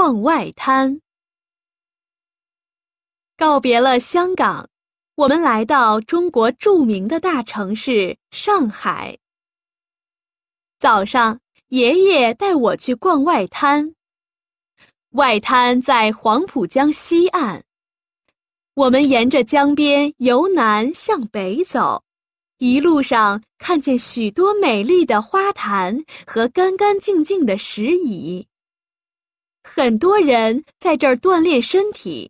逛外滩，告别了香港，我们来到中国著名的大城市上海。早上，爷爷带我去逛外滩。外滩在黄浦江西岸，我们沿着江边由南向北走，一路上看见许多美丽的花坛和干干净净的石椅。很多人在这儿锻炼身体，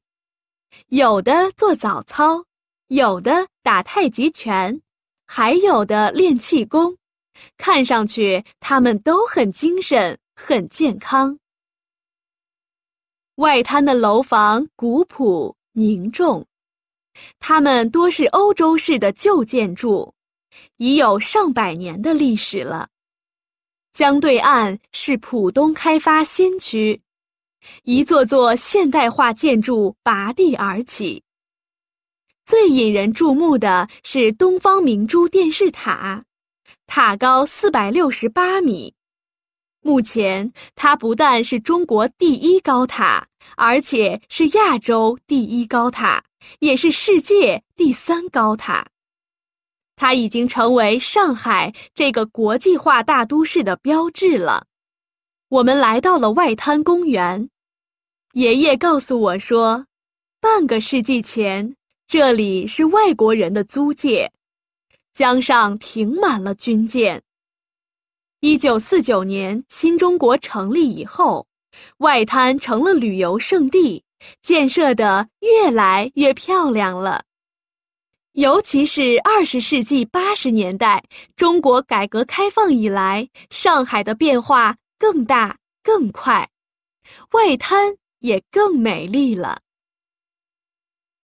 有的做早操，有的打太极拳，还有的练气功。看上去他们都很精神，很健康。外滩的楼房古朴凝重，它们多是欧洲式的旧建筑，已有上百年的历史了。江对岸是浦东开发新区。一座座现代化建筑拔地而起。最引人注目的是东方明珠电视塔，塔高四百六十八米。目前，它不但是中国第一高塔，而且是亚洲第一高塔，也是世界第三高塔。它已经成为上海这个国际化大都市的标志了。我们来到了外滩公园。爷爷告诉我说，半个世纪前这里是外国人的租界，江上停满了军舰。一九四九年新中国成立以后，外滩成了旅游胜地，建设的越来越漂亮了。尤其是二十世纪八十年代，中国改革开放以来，上海的变化更大更快，外滩。也更美丽了。